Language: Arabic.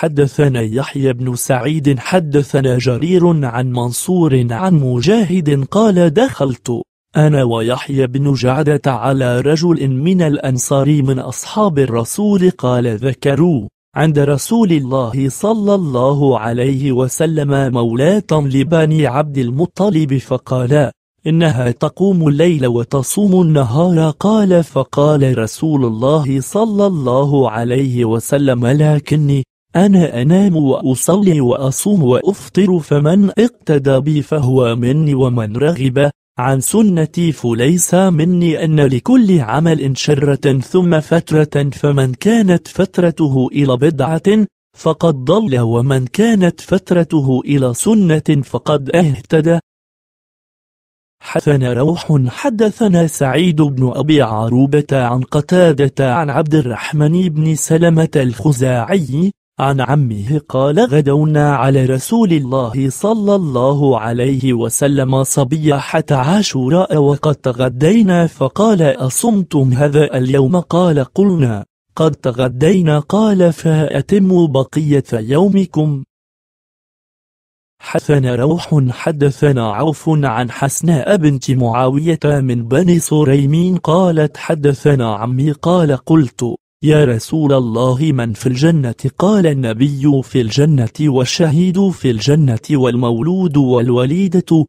حدثنا يحيى بن سعيد حدثنا جرير عن منصور عن مجاهد قال دخلت أنا ويحيى بن جعدة على رجل من الأنصار من أصحاب الرسول قال ذكروا عند رسول الله صلى الله عليه وسلم مولاة لبني عبد المطلب فقال إنها تقوم الليل وتصوم النهار قال فقال رسول الله صلى الله عليه وسلم لكني أنا أنام وأصلي وأصوم وأفطر فمن اقتدى بي فهو مني ومن رغب عن سنتي فليس مني أن لكل عمل شرة ثم فترة فمن كانت فترته إلى بدعة فقد ضل ومن كانت فترته إلى سنة فقد اهتدى حدثنا روح حدثنا سعيد بن أبي عروبة عن قتادة عن عبد الرحمن بن سلمة الخزاعي عن عمه قال غدونا على رسول الله صلى الله عليه وسلم صبيحة عاشوراء وقد تغدينا فقال أصمتم هذا اليوم قال قلنا قد تغدينا قال فأتموا بقية يومكم حدثنا روح حدثنا عوف عن حسناء بنت معاوية من بني سريمين قالت حدثنا عمي قال قلت يا رسول الله من في الجنة قال النبي في الجنة والشهيد في الجنة والمولود والوليدة